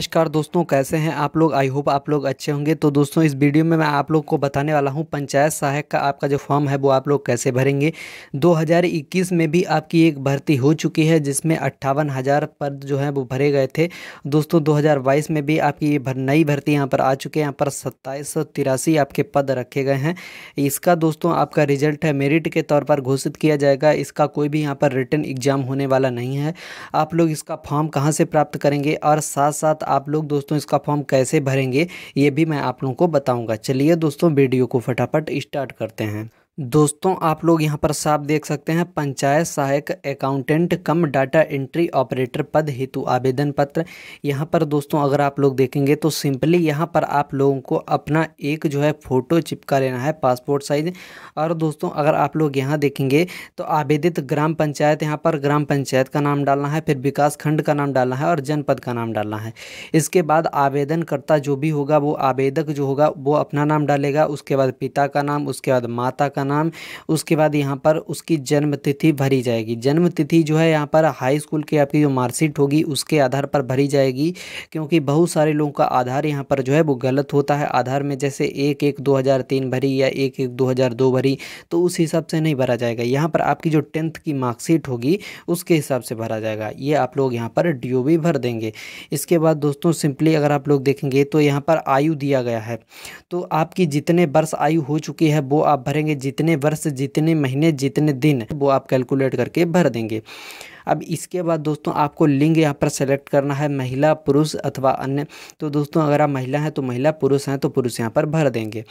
नमस्कार दोस्तों कैसे हैं आप लोग आई होप आप लोग अच्छे होंगे तो दोस्तों इस वीडियो में मैं आप लोग को बताने वाला हूं पंचायत सहायक का आपका जो फॉर्म है वो आप लोग कैसे भरेंगे 2021 में भी आपकी एक भर्ती हो चुकी है जिसमें अट्ठावन हज़ार पद जो है वो भरे गए थे दोस्तों 2022 में भी आपकी ये भर, नई भर्ती यहाँ पर आ चुके हैं यहाँ पर सत्ताईस आपके पद रखे गए हैं इसका दोस्तों आपका रिजल्ट है मेरिट के तौर पर घोषित किया जाएगा इसका कोई भी यहाँ पर रिटर्न एग्जाम होने वाला नहीं है आप लोग इसका फॉर्म कहाँ से प्राप्त करेंगे और साथ साथ आप लोग दोस्तों इसका फॉर्म कैसे भरेंगे ये भी मैं आप लोगों को बताऊँगा चलिए दोस्तों वीडियो को फटाफट स्टार्ट करते हैं दोस्तों आप लोग यहां पर साफ देख सकते हैं पंचायत सहायक accountant cum data entry operator पद हेतु आवेदन पत्र यहां पर दोस्तों अगर आप लोग देखेंगे तो सिंपली यहां पर आप लोगों को अपना एक जो है फ़ोटो चिपका लेना है पासपोर्ट साइज और दोस्तों अगर आप लोग यहां देखेंगे तो आवेदित ग्राम पंचायत यहाँ पर ग्राम पंचायत का नाम डालना है फिर विकास खंड का नाम डालना है और जनपद का नाम डालना है इसके बाद आवेदनकर्ता जो भी होगा वो आवेदक जो होगा वो अपना नाम डालेगा उसके बाद पिता का नाम उसके बाद माता का नाम उसके बाद यहाँ पर उसकी जन्म तिथि भरी जाएगी जन्म तिथि जो है यहाँ पर हाई स्कूल की आपकी जो मार्कशीट होगी उसके आधार पर भरी जाएगी क्योंकि बहुत सारे लोगों का आधार यहाँ पर जो है वो गलत होता है आधार में जैसे एक एक दो हज़ार तीन भरी या एक एक दो हज़ार दो भरी तो उस हिसाब से नहीं भरा जाएगा यहाँ पर आपकी जो टेंथ की मार्कशीट होगी उसके हिसाब से भरा जाएगा ये आप लोग यहाँ पर डी भर देंगे इसके बाद दोस्तों सिंपली अगर आप लोग देखेंगे तो यहाँ पर आयु दिया गया है तो आपकी जितने वर्ष आयु हो चुकी है वो आप भरेंगे जितने जितने वर्ष जितने महीने जितने दिन वो आप कैलकुलेट करके भर देंगे अब इसके बाद दोस्तों आपको लिंग यहाँ पर सेलेक्ट करना है महिला पुरुष अथवा अन्य तो दोस्तों अगर आप महिला हैं तो महिला पुरुष हैं तो पुरुष यहाँ पर भर देंगे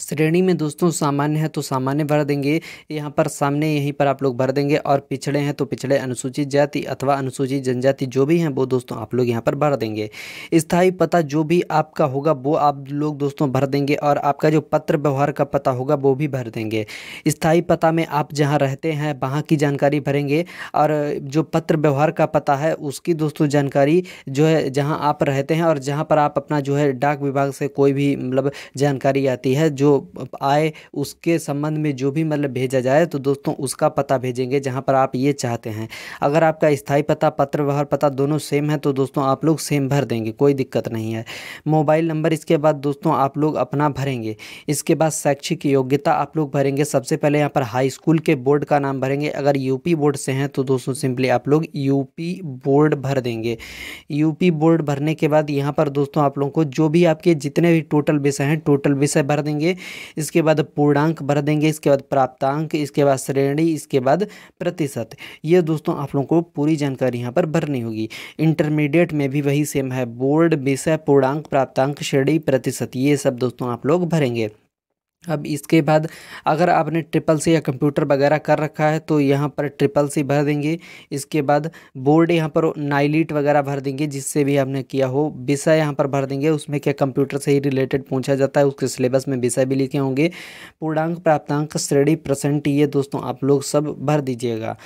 श्रेणी में दोस्तों सामान्य है तो सामान्य भर देंगे यहाँ पर सामने यहीं पर आप लोग भर देंगे और पिछड़े हैं तो पिछड़े अनुसूचित जाति अथवा अनुसूचित जनजाति जो भी हैं वो दोस्तों आप लोग यहाँ पर भर देंगे स्थायी पता जो भी आपका होगा वो आप लोग दोस्तों भर देंगे और आपका जो पत्र व्यवहार का पता होगा वो भी भर देंगे स्थायी पता में आप जहाँ रहते हैं वहाँ की जानकारी भरेंगे और जो पत्र व्यवहार का पता है उसकी दोस्तों जानकारी जो है जहाँ आप रहते हैं और जहाँ पर आप अपना जो है डाक विभाग से कोई भी मतलब जानकारी आती है जो जो आए उसके संबंध में जो भी मतलब भेजा जाए तो दोस्तों उसका पता भेजेंगे जहाँ पर आप ये चाहते हैं अगर आपका स्थायी पता पत्र व्यवहार पता दोनों सेम है तो दोस्तों आप लोग सेम भर देंगे कोई दिक्कत नहीं है मोबाइल नंबर इसके बाद दोस्तों आप लोग अपना भरेंगे इसके बाद शैक्षिक योग्यता आप लोग भरेंगे सबसे पहले यहाँ पर हाई स्कूल के बोर्ड का नाम भरेंगे अगर यूपी बोर्ड से हैं तो दोस्तों सिंपली आप लोग यूपी बोर्ड भर देंगे यूपी बोर्ड भरने के बाद यहाँ पर दोस्तों आप लोगों को जो भी आपके जितने भी टोटल विषय हैं टोटल विषय भर देंगे इसके बाद पूर्णांक भर देंगे इसके बाद प्राप्तांक इसके बाद श्रेणी इसके बाद प्रतिशत ये दोस्तों आप लोगों को पूरी जानकारी यहाँ पर भरनी होगी इंटरमीडिएट में भी वही सेम है बोर्ड विषय पूर्णांक प्राप्तांक श्रेणी प्रतिशत ये सब दोस्तों आप लोग भरेंगे अब इसके बाद अगर आपने ट्रिपल सी या कंप्यूटर वगैरह कर रखा है तो यहाँ पर ट्रिपल सी भर देंगे इसके बाद बोर्ड यहाँ पर नाइलीट वगैरह भर देंगे जिससे भी आपने किया हो विषय यहाँ पर भर देंगे उसमें क्या कंप्यूटर से ही रिलेटेड पूछा जाता है उसके सिलेबस में विषय भी लिखे होंगे पूर्णांक प्राप्तांक श्रेणी परसेंट ये दोस्तों आप लोग सब भर दीजिएगा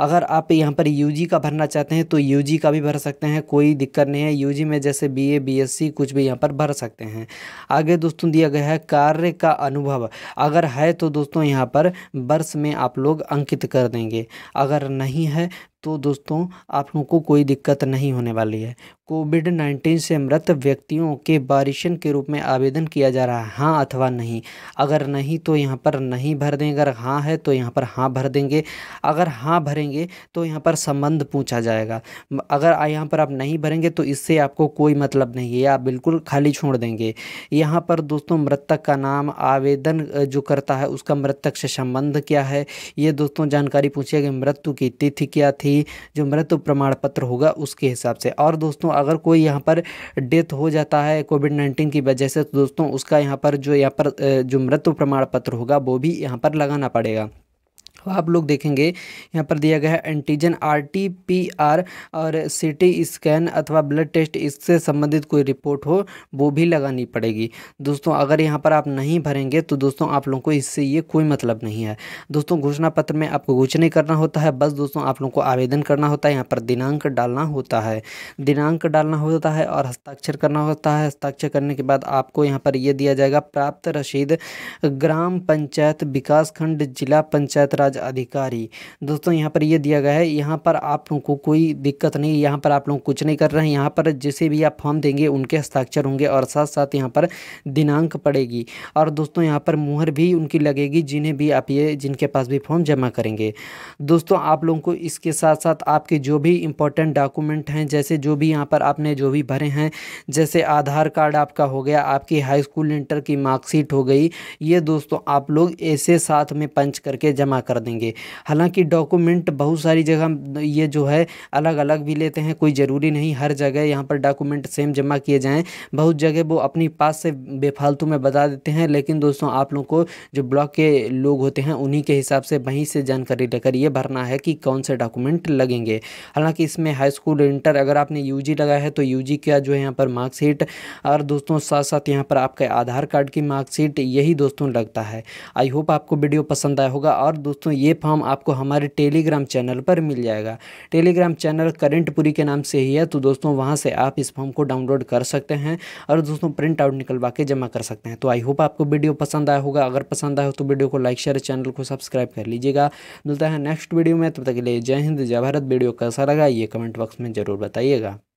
अगर आप यहाँ पर यू का भरना चाहते हैं तो यू का भी भर सकते हैं कोई दिक्कत नहीं है यू में जैसे बी ए कुछ भी यहाँ पर भर सकते हैं आगे दोस्तों दिया गया है कार्य का अनुभव अनुभव अगर है तो दोस्तों यहाँ पर वर्ष में आप लोग अंकित कर देंगे अगर नहीं है तो दोस्तों आप लोगों को कोई दिक्कत नहीं होने वाली है कोविड नाइन्टीन से मृत व्यक्तियों के बारिशन के रूप में आवेदन किया जा रहा है हाँ अथवा नहीं अगर नहीं तो यहाँ पर नहीं भर देंगे अगर हाँ है तो यहाँ पर हाँ भर देंगे अगर हाँ भरेंगे तो यहाँ पर संबंध पूछा जाएगा अगर यहाँ पर आप नहीं भरेंगे तो इससे आपको कोई मतलब नहीं है आप बिल्कुल खाली छोड़ देंगे यहाँ पर दोस्तों मृतक का नाम आवेदन जो करता है उसका मृतक से संबंध क्या है ये दोस्तों जानकारी पूछिएगा मृत्यु की तिथि क्या थी ही जो मृत्यु प्रमाण पत्र होगा उसके हिसाब से और दोस्तों अगर कोई यहाँ पर डेथ हो जाता है कोविड नाइन्टीन की वजह से तो दोस्तों उसका यहाँ पर जो यहाँ पर जो मृत्यु प्रमाण पत्र होगा वो भी यहाँ पर लगाना पड़ेगा तो आप लोग देखेंगे यहाँ पर दिया गया है antigen R T P R और सीटी स्कैन अथवा ब्लड टेस्ट इससे संबंधित कोई रिपोर्ट हो वो भी लगानी पड़ेगी दोस्तों अगर यहाँ पर आप नहीं भरेंगे तो दोस्तों आप लोगों को इससे ये कोई मतलब नहीं है दोस्तों घोषणा पत्र में आपको कुछ नहीं करना होता है बस दोस्तों आप लोगों को आवेदन करना होता है यहाँ पर दिनांक डालना होता है दिनांक डालना होता है और हस्ताक्षर करना होता है हस्ताक्षर करने के बाद आपको यहाँ पर यह दिया जाएगा प्राप्त रसीद ग्राम पंचायत विकासखंड जिला पंचायत राज राज अधिकारी दोस्तों यहाँ पर ये दिया गया है यहाँ पर आप लोगों को कोई दिक्कत नहीं यहाँ पर आप लोग कुछ नहीं कर रहे हैं यहाँ पर जिसे भी आप फॉर्म देंगे उनके हस्ताक्षर होंगे और साथ साथ यहाँ पर दिनांक पड़ेगी और दोस्तों यहाँ पर मुहर भी उनकी लगेगी जिन्हें भी आप ये जिनके पास भी फॉर्म जमा करेंगे दोस्तों आप लोगों को इसके साथ साथ आपके जो भी इंपॉर्टेंट डॉक्यूमेंट हैं जैसे जो भी यहाँ पर आपने जो भी भरे हैं जैसे आधार कार्ड आपका हो गया आपकी हाई स्कूल इंटर की मार्कशीट हो गई ये दोस्तों आप लोग ऐसे साथ में पंच करके जमा कर देंगे हालांकि डॉक्यूमेंट बहुत सारी जगह ये जो है अलग अलग भी लेते हैं कोई ज़रूरी नहीं हर जगह यहाँ पर डॉक्यूमेंट सेम जमा किए जाएँ बहुत जगह वो अपनी पास से बेफालतू में बता देते हैं लेकिन दोस्तों आप लोग को जो ब्लॉक के लोग होते हैं उन्हीं के हिसाब से वहीं से जानकारी लेकर ये भरना है कि कौन से डॉक्यूमेंट लगेंगे हालांकि इसमें हाई स्कूल इंटर अगर आपने यू लगाया है तो यू का जो है यहाँ पर मार्कशीट और दोस्तों साथ साथ यहाँ पर आपके आधार कार्ड की मार्कशीट यही दोस्तों लगता है आई होप आपको वीडियो पसंद आया होगा और दोस्तों दोस्तों ये फॉर्म आपको हमारे टेलीग्राम चैनल पर मिल जाएगा टेलीग्राम चैनल करेंट पुरी के नाम से ही है तो दोस्तों वहाँ से आप इस फॉर्म को डाउनलोड कर सकते हैं और दोस्तों प्रिंट आउट निकलवा के जमा कर सकते हैं तो आई होप आपको वीडियो पसंद आया होगा अगर पसंद आया हो तो वीडियो को लाइक शेयर चैनल को सब्सक्राइब कर लीजिएगा मिलता है नेक्स्ट वीडियो में तब तक के लिए जय हिंद जय भारत वीडियो कैसा लगा ये कमेंट बॉक्स में ज़रूर बताइएगा